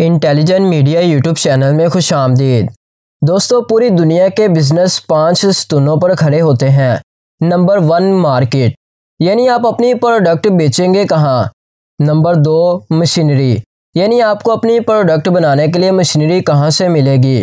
intelligent media YouTube channel में खुश आमदीद दोस्तों पूरी दुनिया के बिजनेस पाँच स्तनों पर खड़े होते हैं नंबर वन मार्केट यानी आप अपनी प्रोडक्ट बेचेंगे कहाँ नंबर दो मशीनरी यानी आपको अपनी प्रोडक्ट बनाने के लिए मशीनरी कहाँ से मिलेगी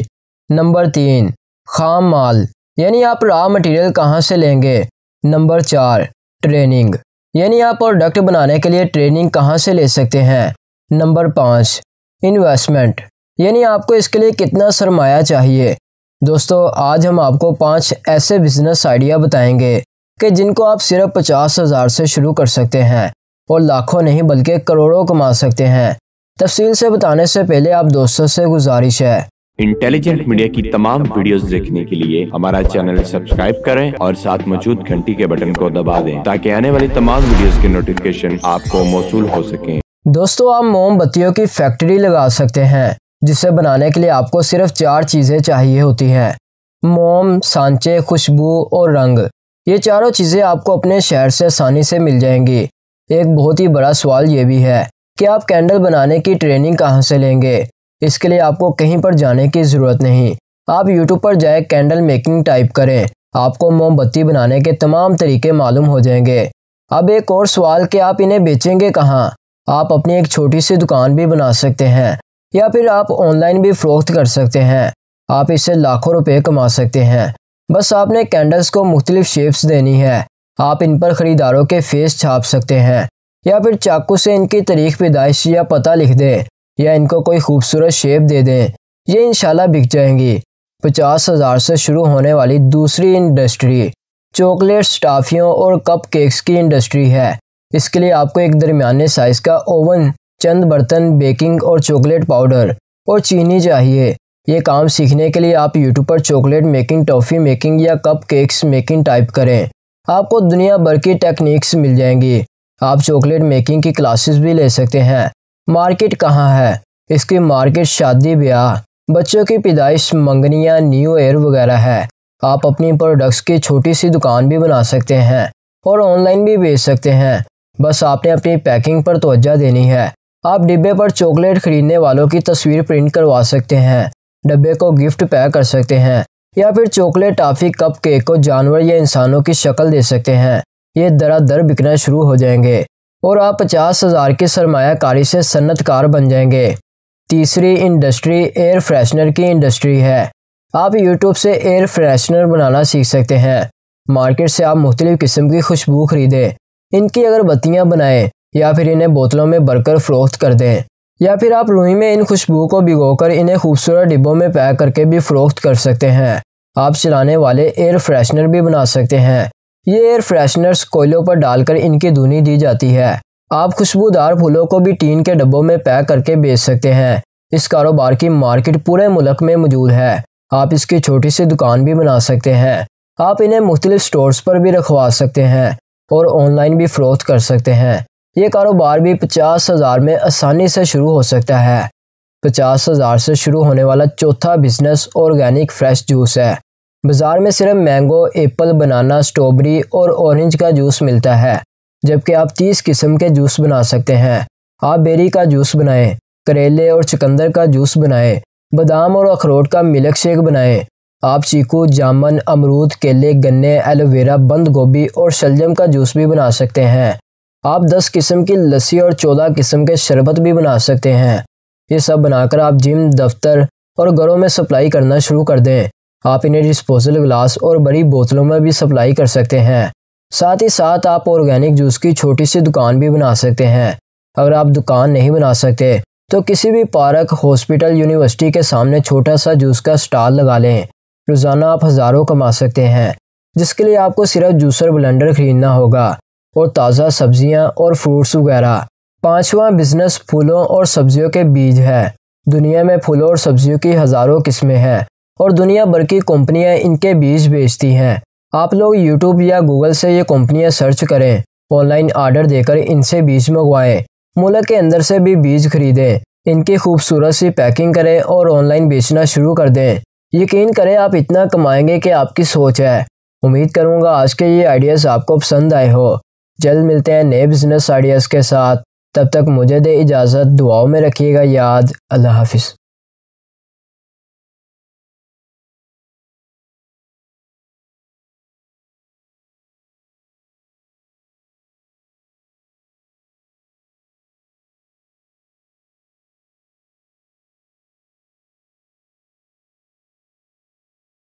नंबर तीन खाम माल यानी आप रॉ मटेरियल कहाँ से लेंगे नंबर चार ट्रेनिंग यानी आप प्रोडक्ट बनाने के लिए ट्रेनिंग कहाँ से ले सकते हैं नंबर पाँच इन्वेस्टमेंट यानी आपको इसके लिए कितना सरमाया चाहिए दोस्तों आज हम आपको पांच ऐसे बिजनेस आइडिया बताएंगे कि जिनको आप सिर्फ पचास हज़ार से शुरू कर सकते हैं और लाखों नहीं बल्कि करोड़ों कमा सकते हैं तफसील से बताने से पहले आप दोस्तों से गुजारिश है इंटेलिजेंट मीडिया की तमाम वीडियोस देखने के लिए हमारा चैनल सब्सक्राइब करें और साथ मौजूद घंटी के बटन को दबा दें ताकि आने वाली तमाम वीडियोस के नोटिफिकेशन आपको मौसू हो सके दोस्तों आप मोमबत्तियों की फैक्ट्री लगा सकते हैं जिसे बनाने के लिए आपको सिर्फ चार चीज़ें चाहिए होती हैं मोम सांचे खुशबू और रंग ये चारों चीज़ें आपको अपने शहर से आसानी से मिल जाएंगी एक बहुत ही बड़ा सवाल ये भी है कि आप कैंडल बनाने की ट्रेनिंग कहाँ से लेंगे इसके लिए आपको कहीं पर जाने की ज़रूरत नहीं आप यूट्यूब पर जाए कैंडल मेकिंग टाइप करें आपको मोमबत्ती बनाने के तमाम तरीके मालूम हो जाएंगे अब एक और सवाल कि आप इन्हें बेचेंगे कहाँ आप अपनी एक छोटी सी दुकान भी बना सकते हैं या फिर आप ऑनलाइन भी फ़रोख्त कर सकते हैं आप इससे लाखों रुपए कमा सकते हैं बस आपने कैंडल्स को मुख्तलिफ शेप्स देनी है आप इन पर ख़रीदारों के फेस छाप सकते हैं या फिर चाकू से इनकी तारीख पैदाइश या पता लिख दें या इनको कोई खूबसूरत शेप दे दें ये इनशाला बिक जाएंगी पचास हज़ार से शुरू होने वाली दूसरी इंडस्ट्री चॉकलेट स्टाफियों और कप केक्स की इंडस्ट्री है इसके लिए आपको एक दरमियाने साइज़ का ओवन चंद बर्तन बेकिंग और चॉकलेट पाउडर और चीनी चाहिए ये काम सीखने के लिए आप यूट्यूब पर चॉकलेट मेकिंग टॉफ़ी मेकिंग या कप केक्स मेकिंग टाइप करें आपको दुनिया भर की टेक्निक्स मिल जाएंगी आप चॉकलेट मेकिंग की क्लासेस भी ले सकते हैं मार्केट कहाँ है इसकी मार्केट शादी ब्याह बच्चों की पैदाइश मंगनियाँ न्यू ईयर वगैरह है आप अपनी प्रोडक्ट्स की छोटी सी दुकान भी बना सकते हैं और ऑनलाइन भी बेच सकते हैं बस आपने अपनी पैकिंग पर तोज्जा देनी है आप डिब्बे पर चॉकलेट खरीदने वालों की तस्वीर प्रिंट करवा सकते हैं डब्बे को गिफ्ट पैक कर सकते हैं या फिर चॉकलेट टॉफ़ी कप केक को जानवर या इंसानों की शक्ल दे सकते हैं ये दर बिकना शुरू हो जाएंगे और आप पचास हज़ार की सरमाकारी से सन्नतकार बन जाएंगे तीसरी इंडस्ट्री एयर फ्रेशनर की इंडस्ट्री है आप यूट्यूब से एयर फ्रेशनर बनाना सीख सकते हैं मार्केट से आप मुख्तलिफ़ किस्म की खुशबू खरीदें इनकी अगर बत्तियाँ बनाएं या फिर इन्हें बोतलों में भरकर फरोख्त कर दें या फिर आप रूई में इन खुशबू को भिगोकर इन्हें खूबसूरत डिब्बों में पैक करके भी फरोख्त कर सकते हैं आप चलाने वाले एयर फ्रेशनर भी बना सकते हैं ये एयर फ्रेशनर्स कोयलों पर डालकर इनकी धुनी दी जाती है आप खुशबूदार फूलों को भी टीन के डब्बों में पैक करके बेच सकते हैं इस कारोबार की मार्केट पूरे मुल्क में मौजूद है आप इसकी छोटी सी दुकान भी बना सकते हैं आप इन्हें मुख्तलिफ स्टोर्स पर भी रखवा सकते हैं और ऑनलाइन भी फरोख्त कर सकते हैं ये कारोबार भी पचास हज़ार में आसानी से शुरू हो सकता है पचास हज़ार से शुरू होने वाला चौथा बिजनेस ऑर्गेनिक फ्रेश जूस है बाज़ार में सिर्फ मैंगो एप्पल बनाना स्ट्रॉबेरी और ऑरेंज का जूस मिलता है जबकि आप तीस किस्म के जूस बना सकते हैं आप बेरी का जूस बनाएं करेले और चुकंदर का जूस बनाएं बादाम और अखरोट का मिल्क शेक बनाएं आप चीकू जामन अमरूद केले गन्ने एलोवेरा बंद गोभी और शलजम का जूस भी बना सकते हैं आप 10 किस्म की लस्सी और 14 किस्म के शरबत भी बना सकते हैं ये सब बनाकर आप जिम दफ्तर और घरों में सप्लाई करना शुरू कर दें आप इन्हें डिस्पोजल ग्लास और बड़ी बोतलों में भी सप्लाई कर सकते हैं साथ ही साथ आप ऑर्गेनिक जूस की छोटी सी दुकान भी बना सकते हैं अगर आप दुकान नहीं बना सकते तो किसी भी पार्क हॉस्पिटल यूनिवर्सिटी के सामने छोटा सा जूस का स्टॉल लगा लें रोज़ाना आप हज़ारों कमा सकते हैं जिसके लिए आपको सिर्फ जूसर ब्लेंडर खरीदना होगा और ताज़ा सब्जियां और फ्रूट्स वगैरह पांचवा बिजनेस फूलों और सब्जियों के बीज है दुनिया में फूलों और सब्जियों की हज़ारों किस्में हैं और दुनिया भर की कंपनियां इनके बीज बेचती हैं आप लोग यूट्यूब या गूगल से ये कंपनियां सर्च करें ऑनलाइन आर्डर देकर इनसे बीज मंगवाएं मुल्क के अंदर से भी बीज खरीदें इनकी खूबसूरत सी पैकिंग करें और ऑनलाइन बेचना शुरू कर दें यकीन करें आप इतना कमाएंगे कि आपकी सोच है उम्मीद करूँगा आज के ये आइडियाज़ आपको पसंद आए हो जल्द मिलते हैं नए बिजनेस आइडियाज़ के साथ तब तक मुझे दे इजाज़त दुआओं में रखिएगा याद अल्लाह हाफिज़